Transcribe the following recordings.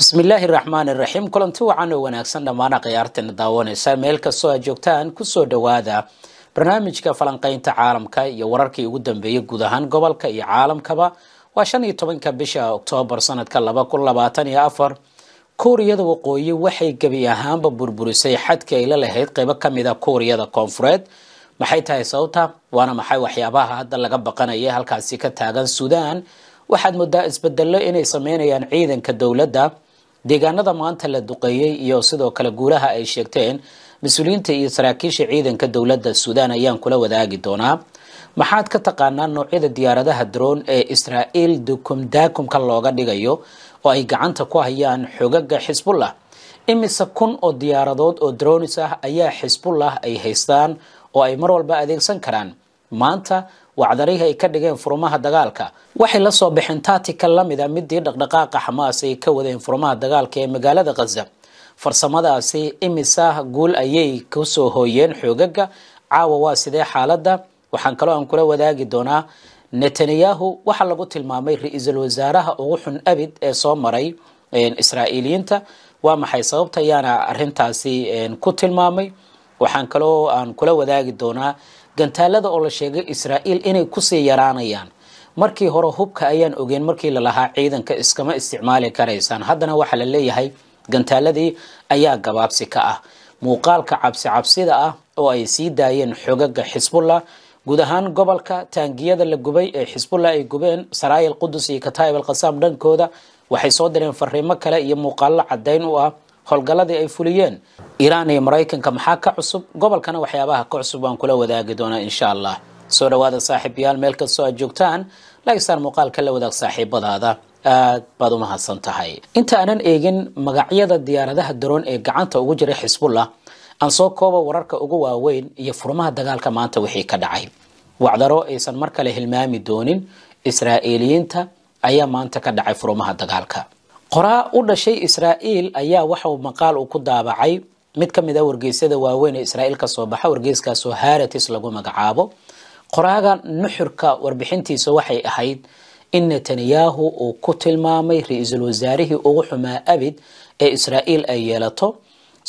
bismillaahi raxmaan iraxiim kulanti wacan oo wanaagsan dhammaan khiyaartana daawanaysa meel kastoo aad joogtaan kusoo dhowaada barnaamijka falanqaynta caalamka iyo wararkii ugu dambeeyey guud ahaan gobolka iyo caalamkaba waa shan iyo tobanka bisha oktoobar sanadka laba kun labaatan iyo afar kuuriyada waqooyi waxay gebi ahaanba burburisay xadkii ay la lahayd qaybo kamid a ah kuuriyada koonfureed maxay tahay sababta waana maxay waxyaabaha hadda laga baqanaya halkaasi ka taagan suudaan waxaad moodaa isbedelo inay sameynayaan ciidanka dowladda deegaanada maanta la duqeeyey iyo sidoo kale guulaha ay sheegteen mas-uuliyiinta iyo saraakiisha ciidanka dowladda suudaan ayaan kula wadaagi doonaa maxaad ka taqaanaa noocyada diyaaradaha droon ee israa'iil dukum daakumka looga dhigayo oo ay gacanta ku hayaan xogaga xisbullah imise kun oo diyaaradood oo dronis ah ayaa xisbullah ay haystaan oo ay mar walba adeegsan karaan maanta wacdarihii ay ka dhigeen furmaha dagaalka waxay la soo bixeen taatikal la mid a ah midii dhaqdhaqaaqa xamaas ay ka wadeen furmaha dagaalka ee magaalada khaza farsamadaasi imisa guul ayay kusoo hooyeen xoogaga caawa waa sidee xaaladda waxaan kaloo aan kula wadaagi doonaa netanyahu waxaa lagu tilmaamay ra-iisul wasaaraha ugu xun abid ee soo maray israa'iiliyiinta waa maxay sababta ayaana arintaasi ku tilmaamay waxaan kaloo aan kula wadaagi doonaa gantaalada oo la sheegay israa'iil inay kusii yaraanayaan markii hore hubka ayaan ogeyn markii lalahaa ciidanka iskama isticmaali karaysaan haddana waxaa la leeyahay gantaaladii ayaa gabaabsi ka ah muuqaalka cabsi cabsida ah oo ay sii daayeen xogaga xisbullah guud ahaan gobolka taangiyada la gubay ee xisbullah ay gubeen saraayil qudus iyo kataayib alkhasaam dhankooda waxay soo direen fariimo kale iyo muuqaallo caddayn u ah howlgalladii ay fuliyeen iiraan iyo maraykanka maxaa ka cusub gobolkana waxyaabaha ka cusub waan kula wadaagi doonaa insha allah soo dhawaada saaxiibayaal meel kastoo aad joogtaan lagsaan muuqaalka la wadaag saaxiibadaada aad baad umahadsan tahay inta aanan eegin magacyada diyaaradaha daroon ee gacanta ugu jira xisbullah aan soo koobo wararka ugu waaweyn iyo furmaha dagaalka maanta wixii ka dhacay wacdaro aysan mar kale hilmaami doonin israa'iiliyiinta ayaa maanta ka dhacay furumaha dagaalka qoraa u dhashay israa'iil ayaa waxau maqaal uu ku daabacay mid ka mid a ah wargeysyada waaweyn ee israa'iil ka soo baxa wargeyskaasoo haaratis lagu magacaabo qoraaga nuxurka warbixintiisa waxay ahayd in netanyahu uu ku tilmaamay ra-iisul wasaarihii ugu xumaa abid ee israa'iil ay yeelato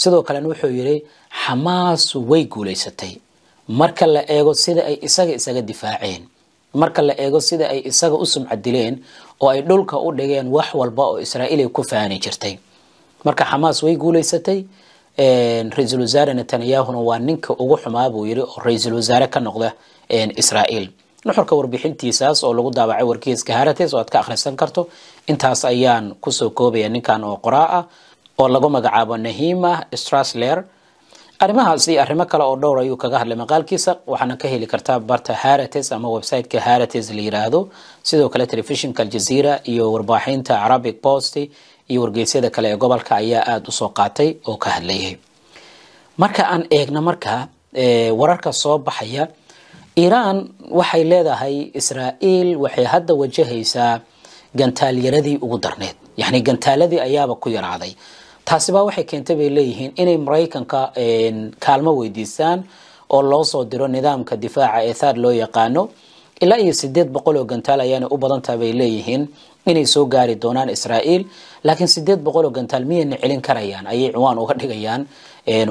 sidoo kalena wuxuu yidhi xamaas way guulaysatay marka la eego sida ay isaga isaga difaaceen marka la eego sida ay isaga u sumcadileen oo ay dhulka u dhigeen wax walba oo israa'iil ay ku faani jirtay marka xamaas way guulaysatay ra-iisul wasaare netanyahuna waa ninka ugu xumaa buu yidhi oo ra-iisul wasaare ka noqda israa'iil nuxurka warbixintiisaas oo lagu daabacay warkiiska harates oo aad ka akhrisan karto intaas ayaan kusoo koobaya ninkan oo qoraa ah oo lagu magacaabo nahima strasler arrimahaas iyo arrimo kale oo dhowr ayuu kaga hadlay maqaalkiisa waxaana ka heli kartaa barta harates ama websiteka harates la yiraahdo sidoo kale telefishinka aljazeera iyo warbaaxinta arabic post iyo wargeysyada kale ee gobolka ayaa aada usoo qaatay oo ka hadlayay marka aan eegno marka wararka soo baxaya iiraan waxay leedahay israa'iil waxay hadda wajahaysaa gantaalyaradii ugu darneed yacni gantaaladii ayaaba ku yaraaday taasiba waxay keentay bay leeyihiin inay maraykanka kaalmo weydiisaan oo loo soo diro nidaamka difaaca ee thaad loo yaqaano ilaa iyo sideed boqol oo gantaal ayaana u badantaa bay leeyihiin inay soo gaari doonaan israa'iil laakiin sideed boqol oo gantaal miyayna celin karayaan ayay ciwaan uga dhigayaan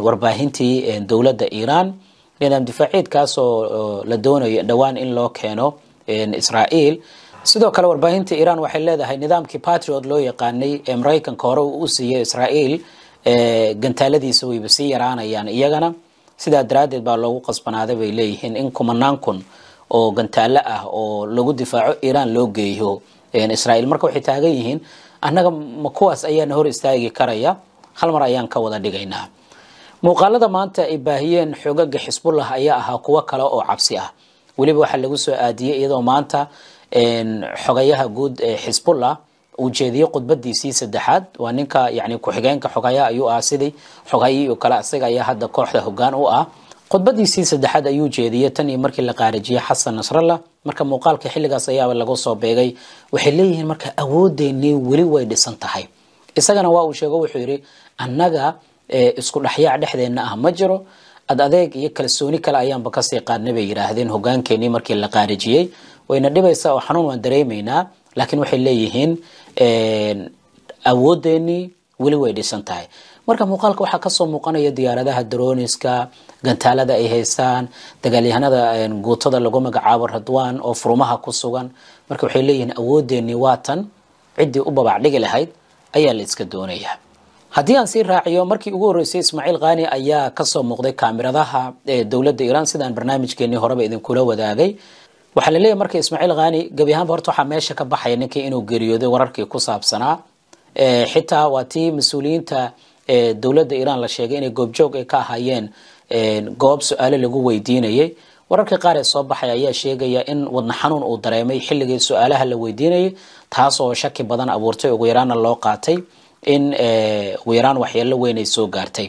warbaahintii dowladda iiraan nidaam difaaciidkaasoo la doonayo dhowaan in loo keeno israa'iil sidoo kale warbaahinta iran waxay leedahay nidaamkii patriot loo yaqaanay ee maraykanka hore uu u siiyey israael gantaaladiisa wayba sii yaraanayaan iyagana sidaa daraaddeed baa loogu qasbanaaday bay leeyihiin in kumanaan kun oo gantaalo ah oo lagu difaaco iiraan loo geeyo israael marka waxay taagan yihiin annaga ma kuwaas ayaana hor istaagi karaya hal mar ayaan ka wada dhigaynaa muuqaalada maanta ay baahiyeen xoogaga xisbullah ayaa ahaa kuwo kale oo cabsi ah weliba waxaa lagu soo aadiyey iyadoo maanta xogayaha guud ee xisbullah uu jeediyey khudbadiisii saddexaad waa ninka yani ku-xigeenka xogayaha ayuu ah sidii xogayii oo kale asaga ayaa hadda kooxda hogaan u ah khudbadiisii saddexaad ayuu jeediyey tan iyo markii la qaarajiyey xasan nasrallah marka muuqaalka xilligaas ayaaba laga soo beegay waxay leeyihiin marka awoodeennii weli way dhisan tahay isagana waa uu sheego wuxuu yidhi annaga isku dhexyaac dhexdeenna ah ma jiro ad adeeg iyo kalsooni kale ayaanba kasii qaadnay bay yidhaahdeen hogaankeenii markii la qaarijiyey wayna dhibaysaa oo xanuun waan dareemaynaa laakiin waxay leeyihiin eh, awoodeenii weli way dhisan tahay marka muuqaalka waxaa kasoo muuqanaya diyaaradaha droniska gantaalada ay haysaan dagaalyahanada eh, guutada lagu magacaabo radwan oo furumaha ku sugan marka waxay leeyihiin awoodeenii waatan ciddii u babac dhigi lahayd ayaa la iska doonayaa haddii aan sii raaciyo markii ugu horreysay ismaaciil khani ayaa kasoo muuqday kaamiradaha eh, dowladda iiraan sidaan barnaamijkeenii horeba idinkula wadaagay waxaa laleeyahy marka ismaaciil khani gebi ahaanba horta waxaa meesha ka baxaya ninkii inuu geeriyooday wararkii ku saabsanaa xitaa waa tii mas-uuliyiinta dowladda iiraan la sheegay inay goobjoog ay ka ahaayeen goob su-aalo lagu weydiinayay wararka qaar ee soo baxay ayaa sheegaya in wadna xanuun uu dareemay xilligii su-aalaha la weydiinayay taasoo shaki badan abuurtay ugu yaraanna loo qaatay in ugu yaraan waxyeello weyn ay soo gaartay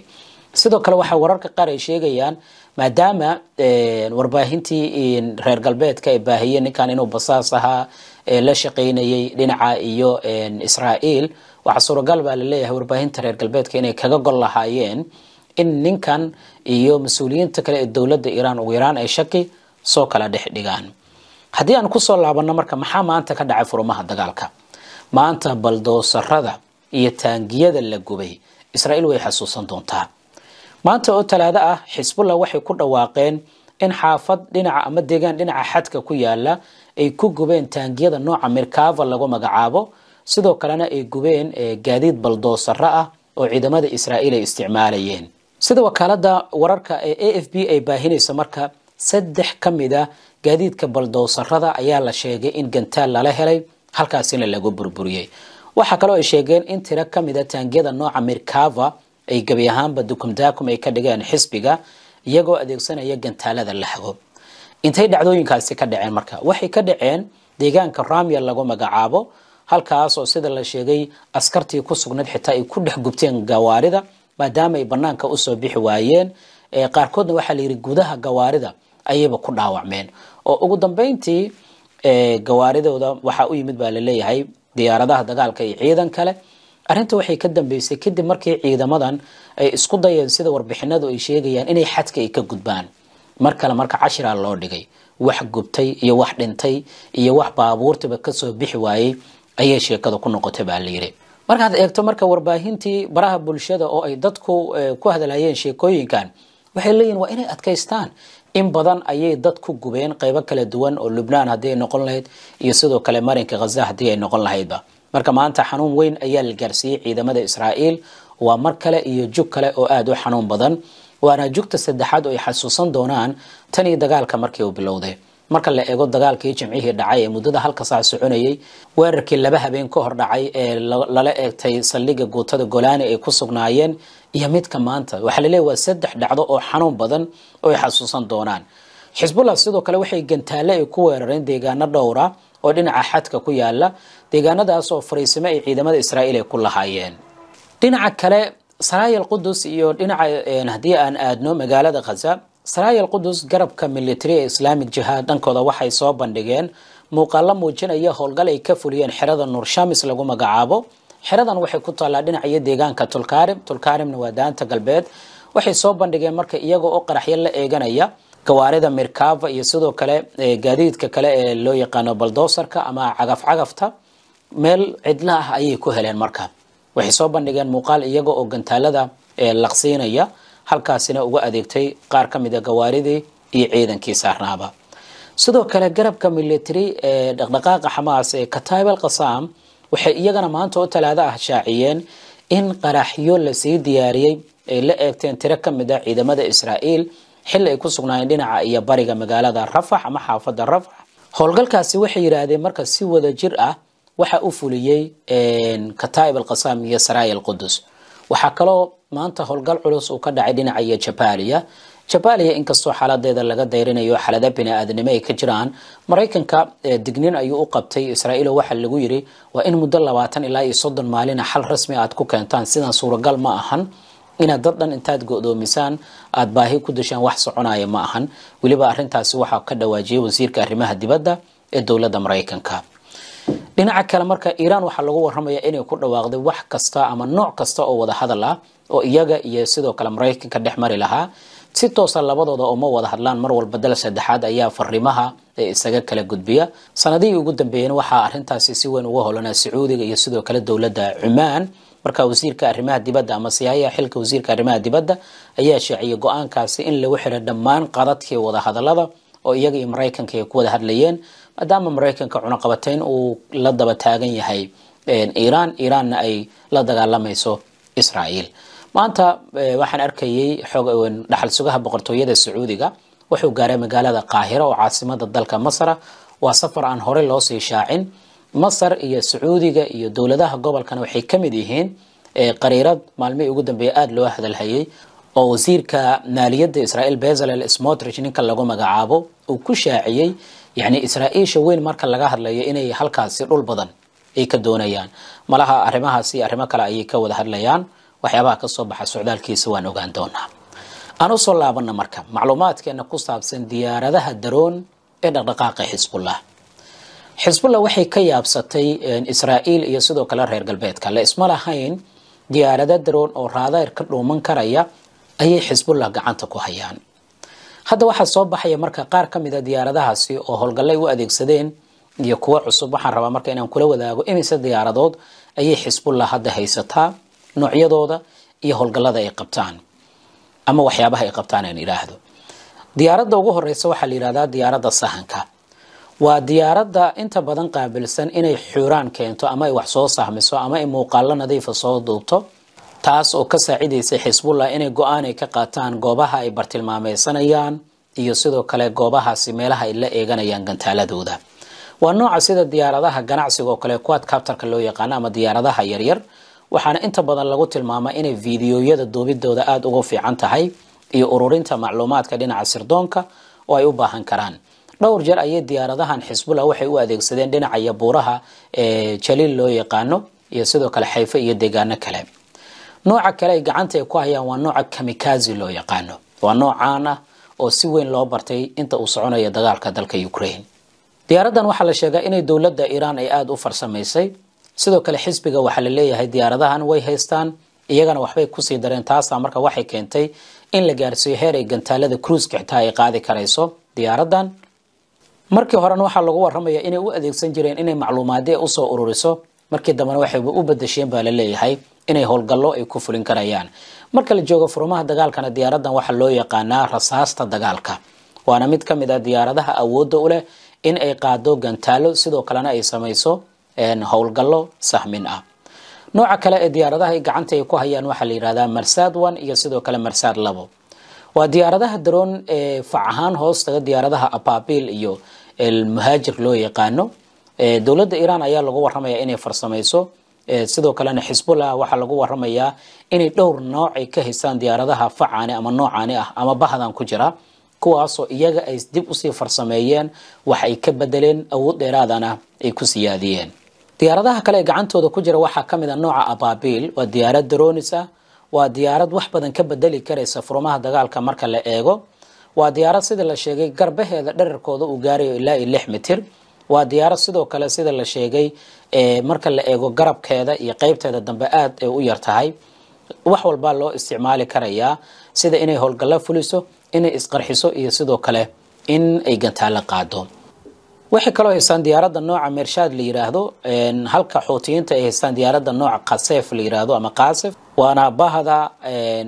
sidoo kale waxaa wararka qaar ay sheegayaan maadaama eh, warbaahintii reer galbeedka ay baahiyeen ninkan inuu basaas ahaa eh, la shaqaynayay dhinaca iyo israa'iil waxaa suuragal baa laleeyahay warbaahinta reer galbeedka inay kaga gol lahaayeen in ninkan iyo mas-uuliyiinta kale ee dowladda iiraan ugu yaraan ay shaki soo kala dhex dhigaan haddii aan kusoo laabanno marka maxaa maanta ka dhacay furumaha dagaalka maanta baldoosarada iyo taangiyada la gubay israa'iil way xasuusan doontaa maanta oo talaado ah xisbullah waxay ku dhawaaqeen in xaafad dhinaca ama deegaan dhinaca xadka ku yaala ay ku gubeen taangiyada nooca mirkava lagu magacaabo sidoo kalena ay gubeen eh, gaadiid baldoosaro ah oo ciidamada israa'iil ay isticmaalayeen sida wakaalada wararka ee a f b ay baahinayso marka saddex ka mid a ah gaadiidka baldoosarada ayaa la sheegay in gantaal lala helay halkaasina lagu burburiyey waxaa kaloo ay sheegeen in tiro ka mid a ah taangiyada nooca mirkava ay gebi ahaanba dukumtaakum ay ka dhigeen xisbiga iyagoo adeegsanaya gantaalada la laxgo intay dhacdooyinkaasi ka dhaceen marka waxay ka dhaceen deegaanka ramya lagu magacaabo halkaasoo sida la sheegay askartii ku sugnayd xitaa ay ku dhex gubteen gawaarida maadaama ay banaanka usoo bixi waayeen qaarkoodna waxaa la gudaha gawaarida ayayba ku dhaawacmeen oo ugu dambeyntii gawaaridooda waxaa u yimid baa laleeyahay diyaaradahadagaalka iyo ciidan kale arrinta waxay ka dambeysay kadib markii ciidamadan ay isku dayeen sida warbixinadu ay sheegayaan inay xadka ay ka gudbaan mar kale marka cashiraa loo dhigay wax gubtay iyo wax dhintay iyo wax baabuurtiba kasoo bixi waayey ayay sheekada ku noqotay baa la markaad eegto marka warbaahintii baraha bulshada oo ay dadku eh, ku hadlayeen sheekooyinkan waxay leeyihin waa inay adkaystaan in badan ayay dad ku gubeen qeybo kala duwan oo lubnaan haddii ay noqon lahayd iyo sidoo kale marinka khaza haddii ay noqon lahaydba marka maanta xanuun weyn ayaa la gaarsiiyey ciidamada israa'iil waa mar kale iyo jug kale oo aada u xanuun badan waana jugta saddexaad oo ay xasuusan doonaan tan dagaalka markii uu bilowday marka la eego dagaalkii jimcihii dhacay ee muddada halka saa soconayay weerarkii laba habeen ka hor dhacay ee lala eegtay saldhiga guutada golaani ay ku sugnaayeen iyo midka maanta waxaa la laleeya waa saddex dhacdo oo xanuun badan oo ay xasuusan doonaan xisbullah sidoo kale waxay gantaale ay ku weerareen deegaano dhowra oo dhinaca xadka ku yaala deegaanadaas oo fariisimo ay ciidamada israa'iil ay ku lahaayeen dhinaca kale saraayal qudus iyo dhinaca haddii aan aadno magaalada khaza saraayal qudus garabka militari ee islaamic jihaad dhankooda waxay soo bandhigeen muuqaalo muujinaya howlgal ay ka fuliyeen xerada nuur shamis lagu magacaabo xeradan waxay ku taallaa dhinaca deegaanka tulkarim tulkarimna waa daanta galbeed waxay soo bandhigeen marka iyagoo oo qaraxyo la eeganaya gawaarida mirkava iyo sidoo kale eh, gaadiidka kale ee loo yaqaano baldoosarka ama cagaf cagafta meel cidla ah ayay ku heleen marka waxay soo bandhigeen muuqaal iyaga oo gantaalada eh, laqsiinaya halkaasina uga adeegtay qaar ka mida ah gawaaridii iyo ciidankii saarnaaba sidoo kale garabka military ee eh, dhaqdhaqaaqa xamaas ee kataybal qasam waxay iyagana maanta oo talaado ah shaaciyeen in qaraxyo lasii diyaariyey ay la eegteen tiro ka mid a ah ciidamada israa'iil xilli ay ku sugnaayeen dhinaca iyo bariga magaalada rafax ama xaafadda rafax howlgalkaasi waxay yidhaahdeen marka si wada jir ah waxa u fuliyey kataa'ib alqasaam iyo saraaya alqudus waxaa kaloo maanta howlgal culus uu ka dhacay dhinaca iyo jabaaliya jabaaliya inkastoo xaaladeeda laga dayrinayo xalada bini-aadanimo ay ka jiraan maraykanka dignin ayuu u qabtay israa'iilo waxaa lagu yiri waa in muddo labaatan ilaa iyo soddon maalina ah xal rasmi aad ku keentaan sidan suuragal ma ahan inaad dad dhan intaad go-doomisaan aada baahi ku dishaan wax soconaya ma ahan weliba arintaasi waxaa ka dhawaajiyay wasiirka arrimaha dibadda ee dowladda maraykanka dhinaca kale marka iiraan waxaa lagu waramayaa inay ku dhawaaqday wax kasta ama nooc kasta oo wada hadal ah oo iyaga iyo sidoo kale maraykanka dhex mari lahaa si toosa labadooda oo wada hadlaan mar walba dal saddexaad ayaa farimaha isaga kala gudbiya sanadihii ugu dambeeyeyna waxaa arintaasi si weyn uga holanaa sacuudiga iyo sidoo kale dowladda cumaan marka wasiirka arrimaha dibadda ama siyaaya xilka wasiirka arrimaha dibadda ayaa shaaciyay go-aankaasi in lagu xidha dhammaan qadadkii wada hadalada oo iyaga iyo maraykanka ay ku wada hadlayeen maadaama maraykanka cunoqabateyn uu la daba taagan yahay iiraan iiraanna ay la dagaalamayso israa'iil maanta eh, waxaan arkayay dhaxal sugaha boqortooyada sacuudiga wuxuu gaaray magaalada qaahira oo caasimada dalka masra waa safar aan hore loosii shaacin masar iyo sacuudiga iyo dowladaha gobolkana waxay ka mid yihiin eh, qariirad maalmihii ugu dambeeya aada loo hadalhayay oo wasiirka maaliyadda israael bezalel smotrich ninka lagu magacaabo uu ku shaaciyey yacni israa'iisha weyn marka laga hadlayo inay halkaasi dhul badan ay ka doonayaan malaha arrimahaasi arrimo kale ayay ka wada hadlayaan waxyaabaha kasoo baxa socdaalkiisa waan ogaan doonaa aan usoo laabanna marka macluumaadkeena ku saabsan diyaaradaha daroon ee dhaqdhaqaaqa xisbullah xisbullah waxay ka yaabsatay israa'iil iyo sidoo kale reer galbeedka la isma lahayn diyaarado daroon oo raadayr ka dhuuman karaya ayay xisbullah gacanta ku hayaan hadda waxaa soo baxaya marka qaar ka mida ah diyaaradahaasi oo howlgallay u adeegsadeen iyo kuwo cusub waxaan rabaa marka inaan kula wadaago imise diyaaradood ayay xisbullah hadda haysataa noocyadooda iyo howlgallada ay qabtaan ama waxyaabaha ay qabtaan aan idhaahdo diyaaradda ugu horeysa waxaa la yidhahdaa diyaaradda sahanka waa diyaaradda inta badan qaabilsan inay xuuraan keento ama ay wax soo sahmiso ama ay muuqaallo nadiifa soo duubto taas oo ka saacidaysa xisbullah inay go-aan ka qaataan goobaha ay bartilmaameysanayaan iyo sidoo kale goobahaasi meelaha ay la eeganayaan gantaaladooda waa nooca sida diyaaradaha ganacsiga oo kale kuwaad kabtarka loo yaqaano ama diyaaradaha yaryar waxaana inta badan lagu tilmaamaa inay fiidiyoyada duubidooda aada uga fiican tahay iyo ururinta macluumaadka dhinaca sirdoonka oo ay u baahan karaan dhowr jeer ayay diyaaradahan xisbullah waxay u adeegsadeen dhinaca yabuuraha ee jaliil loo yaqaano iyo sidoo kale xayfo iyo deegaano kale nooca kale ay gacanta ay ku hayaan waa nooca kamikazi loo yaqaano waa noocaan ah oo si weyn loo bartay inta uu soconayo dagaalka dalka ukraine diyaaradan waxaa la sheegaa inay dowladda iiraan ay aada u farsamaysay sidoo kale xisbiga waxaa la leeyahay diyaaradahan way haystaan iyagana waxbay kusii dareen taasa marka waxay keentay in la gaarsiiyo heeray gantaalada cruiska xitaa ay qaadi karayso diyaaradan markii horena waxaa lagu waramaya inay u adeegsan jireen inay macluumaadee usoo ururiso markii dambena waxay u badasheen baa la leeyahay inay howlgallo ay ku fulin karayaan marka la joogo furumaha dagaalkana diyaaradan waxaa loo yaqaanaa rasaasta dagaalka waana mid ka mid a ah diyaaradaha awoodda u leh in ay qaado gantaalo sidoo kalena ay samayso howlgallo sahmin ah nooca kale ee diyaaradaha ay gacanta ay ku hayaan waxaa la yidhahdaa marsaad one iyo sidoo kale marsaad labo waa diyaaradaha daroon ee fac ahaan hoostaga diyaaradaha ababil iyo muhaajir loo yaqaano dowladda iiraan ayaa lagu waramaya inay farsamayso sidoo kalena xisbullah waxaa lagu waramayaa inay dhowr nooc ay ka haystaan diyaaradaha facaani ama noocaani ah ama bahdan ku jira kuwaasoo iyaga ay dib usii farsameeyeen wax ay ka bedeleen awood dheeraadana ay ku siyaadiyeen diyaaradaha kale ee gacantooda ku jira waxaa ka mid a ah nooca abaabiil waa diyaarad daroonis ah waa diyaarad wax badan ka bedeli karaysa furmaha dagaalka marka la eego waa diyaarad sida la sheegay garbaheeda dherarkooda uu gaarayo ilaa iyo lix mitir waa diyaarad sidoo kale sida la sheegay marka la eego garabkeeda iyo qeybteeda dambe aad ay u yar wax walbaa loo isticmaali karayaa sida inay howlgallo fuliso inay isqarxiso iyo sidoo kale in ay gantaalo qaado waxay kaloo haystaan diyaaradda nooca meershaad la yiraahdo halka xuutiyiinta ay haystaan diyaaradda nooca kaseef la yiraahdo ama kaasef waana bahda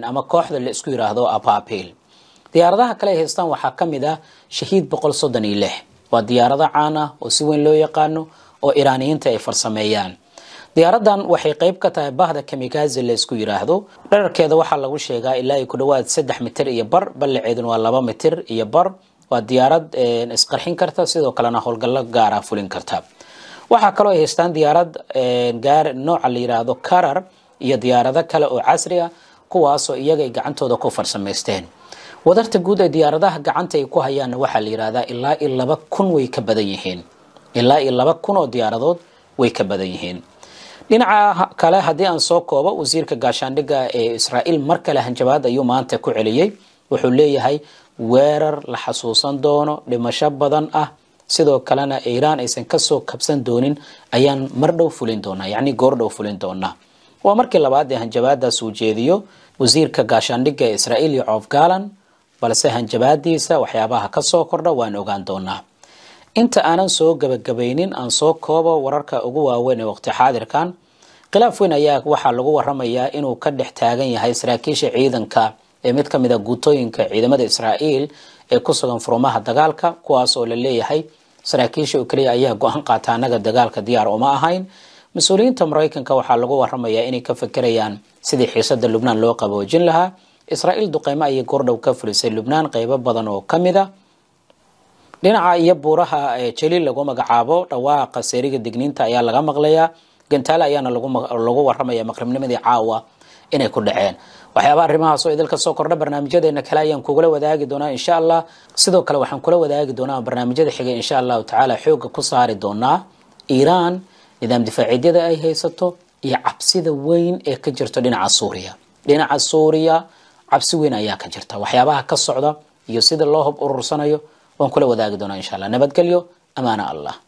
ama kooxda la isku yiraahdo ababil diyaaradaha kale ay haystaan waxaa ka mid ah shahiid boqol soddon iyo lix waa diyaarado caan ah oo si weyn loo yaqaano oo iraaniyiinta ay farsameeyaan diyaaradan waxay qayb ka tahay bahda kamikaze la isku yiraahdo dherarkeeda waxaa lagu sheegaa ilaa ay ku dhawaad saddex mitir iyo bar ballaceedun waa laba mitir iyo bar waa diyaarad isqarxin karta sidoo kalena howlgallo gaara ah fulin karta waxaa kaloo ay haystaan diyaarad gaar nooca la yidhaahdo karar iyo diyaarado kale oo casri ah kuwaasoo iyaga ay gacantooda ku farsamaysteen wadarta guud ee diyaaradaha gacanta ay ku hayaanna waxaa la yidhaahdaa ilaa iyo laba kun way ka badan yihiin ilaa iyo laba kun oo diyaaradood way ka badan yihiin dhinaca kale haddii aan soo koobo wasiirka gaashaandhigga ee israa'iil mar kale hanjabaad ayuu maanta ku celiyey wuxuu leeyahay weerar la xasuusan doono dhimasho badan ah sidoo kalena iiraan aysan kasoo kabsan doonin ayaan mardhow fulin doonaa yacnii goordhow fulin doonaa waa markii labaad ee hanjabaadaas uu jeediyo wasiirka gaashaandhigga ee israa'iil iyo coofgaalan balse hanjabaadiisa waxyaabaha kasoo kordha waan ogaan doonaa inta aanan soo gebagabaynin aan soo koobo wararka ugu waaweyn ee waqti xaadirkan khilaaf weyn ayaa waxaa lagu warramayaa inuu ka dhex taagan yahay saraakiisha ciidanka ee mid kamid a ah guutooyinka ciidamada israa'iil ee ku sugan furumaha dagaalka kuwaas oo la leeyahay saraakiisha oo keliya ayaa go-aan qaata qaataanaga dagaalka diyaar uma ahayn mas-uuliyiinta maraykanka waxaa lagu waramayaa inay ka fekerayaan sidii xiisada lubnaan loo qaboojin lahaa israa'iil duqeymo ayay goordhow ka fulisay lubnaan qeybo badan oo kamid a ah. dhinaca iyo buuraha jaliil lagu magacaabo dhawaaqa seeriga digniinta ayaa laga maqlayaa gantaale ayaana lagu waramaya maqribnimadii caawa inay ku dhaceen waxyaaba arrimahaas oo soo kordha barnaamijyadeena kale ayaan kugula wadaagi doonaa insha allah sidoo kale waxaan kula wadaagi doonaa barnaamijyada xigay insha allahu tacaala xooga ku saari doonaa iiraan nidaam difaaciidyada ay haysato iyo cabsida weyn ee ka jirto dhinaca suuriya dhinaca suuriya cabsi weyn ayaa ka jirta waxyaabaha ka socda iyo sida loo hob urursanayo waan kula wadaagi doonaa insha allah nabadgelyo amaana allah